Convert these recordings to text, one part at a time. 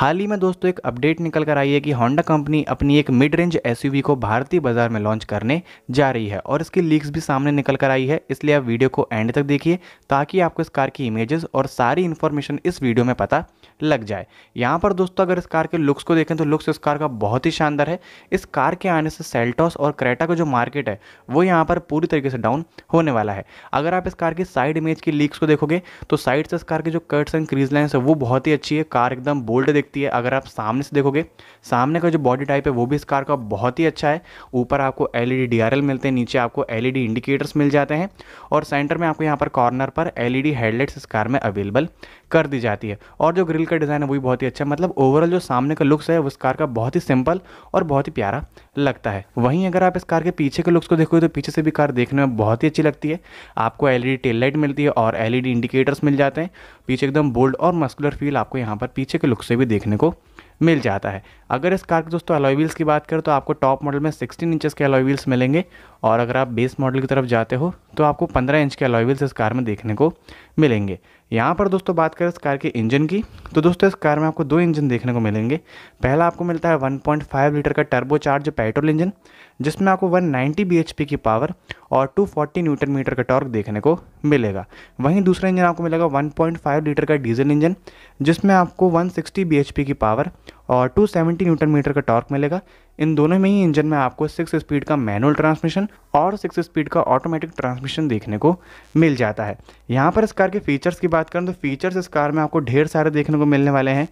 हाल ही में दोस्तों एक अपडेट निकल कर आई है कि होंडा कंपनी अपनी एक मिड रेंज एसयूवी को भारतीय बाजार में लॉन्च करने जा रही है और इसकी लीक्स भी सामने निकल कर आई है इसलिए आप वीडियो को एंड तक देखिए ताकि आपको इस कार की इमेजेस और सारी इन्फॉर्मेशन इस वीडियो में पता लग जाए यहाँ पर दोस्तों अगर इस कार के लुक्स को देखें तो लुक्स इस कार का बहुत ही शानदार है इस कार के आने से सेल्टॉस और क्रेटा का जो मार्केट है वो यहाँ पर पूरी तरीके से डाउन होने वाला है अगर आप इस कार की साइड इमेज की लीक्स को देखोगे तो साइड से इस कार के जो कट्स एंड क्रीज लाइन्स है वो बहुत ही अच्छी है कार एकदम बोल्ड दिखती है अगर आप सामने से देखोगे सामने का जो बॉडी टाइप है वो भी इस कार का बहुत ही अच्छा है ऊपर आपको एल ई e मिलते हैं नीचे आपको एल इंडिकेटर्स e मिल जाते हैं और सेंटर में आपको यहाँ पर कॉर्नर पर एल हेडलाइट्स e इस कार में अवेलेबल कर दी जाती है और जो ग्रिल का डिज़ाइन है वो भी बहुत ही अच्छा है मतलब ओवरऑल जो सामने का लुक्स है उस कार का बहुत ही सिंपल और बहुत ही प्यारा लगता है वहीं अगर आप इस कार के पीछे के लुक्स को देखोगे तो पीछे से भी कार देखने में बहुत ही अच्छी लगती है आपको एलईडी टेल लाइट मिलती है और एल इंडिकेटर्स मिल जाते हैं पीछे एकदम बोल्ड और मस्कुलर फील आपको यहाँ पर पीछे के लुक से भी देखने को मिल जाता है अगर इस कार के दोस्तों अलॉय व्हील्स की बात करें तो आपको टॉप मॉडल में 16 इंचेस के अलॉय व्हील्स मिलेंगे और अगर आप बेस मॉडल की तरफ जाते हो तो आपको 15 इंच के अलॉयल्स इस कार में देखने को मिलेंगे यहाँ पर दोस्तों बात करें इस कार के इंजन की तो दोस्तों इस कार में आपको दो इंजन देखने को मिलेंगे पहला आपको मिलता है 1.5 लीटर का टर्बो चार्ज पेट्रोल इंजन जिसमें आपको 190 नाइन्टी की पावर और 240 न्यूटन मीटर का टॉर्क देखने को मिलेगा वहीं दूसरा इंजन आपको मिलेगा 1.5 लीटर का डीजल इंजन जिसमें आपको वन सिक्सटी की पावर और 270 न्यूटन मीटर का टॉर्क मिलेगा इन दोनों में ही इंजन में आपको सिक्स स्पीड का मैनुअल ट्रांसमिशन और सिक्स स्पीड का ऑटोमेटिक ट्रांसमिशन देखने को मिल जाता है यहाँ पर इस कार के फीचर्स की बात करें तो फीचर्स इस कार में आपको ढेर सारे देखने को मिलने वाले हैं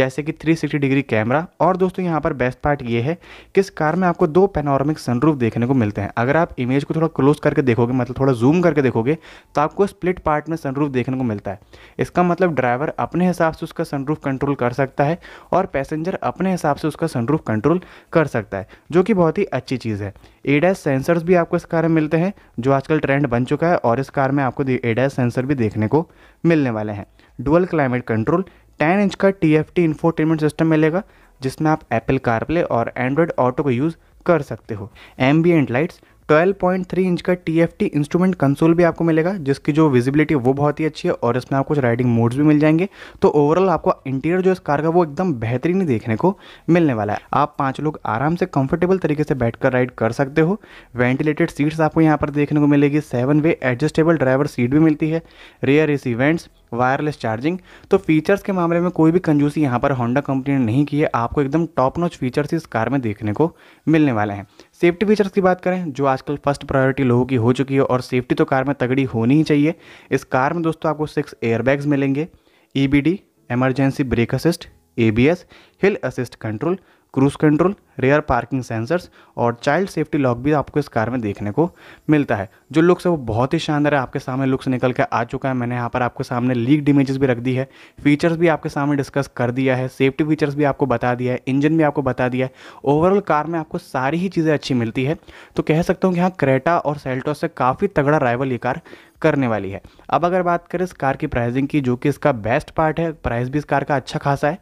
जैसे कि 360 डिग्री कैमरा और दोस्तों यहाँ पर बेस्ट पार्ट ये है कि इस कार में आपको दो पेनोरमिक सनरूफ देखने को मिलते हैं अगर आप इमेज को थोड़ा क्लोज करके देखोगे मतलब थोड़ा जूम करके देखोगे तो आपको स्प्लिट पार्ट में सनरूफ देखने को मिलता है इसका मतलब ड्राइवर अपने हिसाब से उसका सनरूफ कंट्रोल कर सकता है और पैसेंजर पैसेंजर अपने हिसाब से उसका सनरूफ कंट्रोल कर सकता है जो कि बहुत ही अच्छी चीज़ है एडेस सेंसर्स भी आपको इस कार में मिलते हैं जो आजकल ट्रेंड बन चुका है और इस कार में आपको एडेस सेंसर भी देखने को मिलने वाले हैं dual climate control ten inch का T F T infotainment system मिलेगा जिसमें आप एप्पल कारप्ले और एंड्रॉयड ऑटो को यूज़ कर सकते हो एम्बियट लाइट्स 12.3 इंच का T F T instrument console भी आपको मिलेगा जिसकी जो विजिबिलिटी वो बहुत ही अच्छी है और इसमें आपको कुछ राइडिंग मोड्स भी मिल जाएंगे तो ओवरऑल आपको इंटीरियर जो इस कार का वो एकदम बेहतरीन देखने को मिलने वाला है आप पाँच लोग आराम से कंफर्टेबल तरीके से बैठकर राइड कर सकते हो वेंटिलेटेड सीट्स आपको यहाँ पर देखने को मिलेगी seven way adjustable driver seat भी मिलती है रेयर इस इवेंट्स वायरलेस चार्जिंग तो फीचर्स के मामले में कोई भी कंजूसी यहाँ पर होंडा कंपनी ने नहीं की है आपको एकदम टॉप नॉच फीचर्स इस कार में देखने को मिलने वाले हैं सेफ्टी फीचर्स की बात करें जो आजकल फर्स्ट प्रायोरिटी लोगों की हो चुकी है और सेफ्टी तो कार में तगड़ी होनी ही चाहिए इस कार में दोस्तों आपको सिक्स एयरबैग्स मिलेंगे E B D emergency brake assist ABS hill assist control cruise control rear parking sensors और चाइल्ड सेफ्टी लॉक भी आपको इस कार में देखने को मिलता है जो लुक्स है वो बहुत ही शानदार है आपके सामने लुक्स निकल के आ चुका है मैंने यहाँ पर आपके सामने लीक्ड इमेजेस भी रख दी है फीचर्स भी आपके सामने डिस्कस कर दिया है सेफ्टी फीचर्स भी आपको बता दिया है इंजन भी आपको बता दिया है ओवरऑल कार में आपको सारी ही चीज़ें अच्छी मिलती है तो कह सकता हूँ कि हाँ क्रेटा और सेल्टोस से काफ़ी तगड़ा राइवल ये कार करने वाली है अब अगर बात करें इस कार की प्राइसिंग की जो कि इसका बेस्ट पार्ट है प्राइस भी इस कार का अच्छा खासा है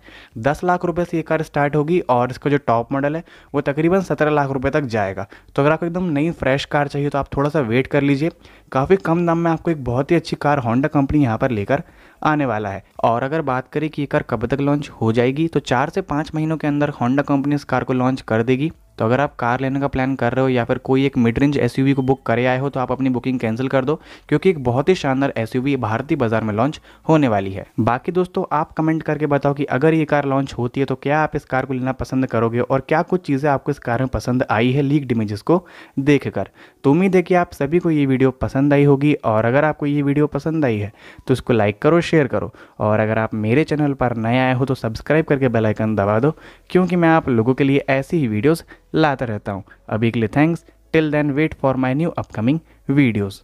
दस लाख रुपये से ये कार स्टार्ट होगी और इसका जो टॉप मॉडल है वो तकरीबन सत्रह लाख रुपये तक जाएगा तो अगर आपको एकदम नई फ्रेश कार चाहिए तो आप थोड़ा सा वेट कर लीजिए काफ़ी कम दाम में आपको एक बहुत ही अच्छी कार होंडा कंपनी यहाँ पर लेकर आने वाला है और अगर बात करें कि ये कार कब तक लॉन्च हो जाएगी तो चार से पाँच महीनों के अंदर होंडा कंपनी इस कार को लॉन्च कर देगी तो अगर आप कार लेने का प्लान कर रहे हो या फिर कोई एक मिड रेंज एस को बुक करे आए हो तो आप अपनी बुकिंग कैंसिल कर दो क्योंकि एक बहुत ही शानदार एस भारतीय बाजार में लॉन्च होने वाली है बाकी दोस्तों आप कमेंट करके बताओ कि अगर ये कार लॉन्च होती है तो क्या आप इस कार को लेना पसंद करोगे और क्या कुछ चीज़ें आपको इस कार में पसंद आई है लीक डिमेजेस को देख तो उम्मीद है कि आप सभी को ये वीडियो पसंद आई होगी और अगर आपको ये वीडियो पसंद आई है तो इसको लाइक करो शेयर करो और अगर आप मेरे चैनल पर नए आए हो तो सब्सक्राइब करके बेलाइकन दबा दो क्योंकि मैं आप लोगों के लिए ऐसी ही वीडियोज़ लाता रहता हूँ अभी के लिए thanks till then wait for my new upcoming videos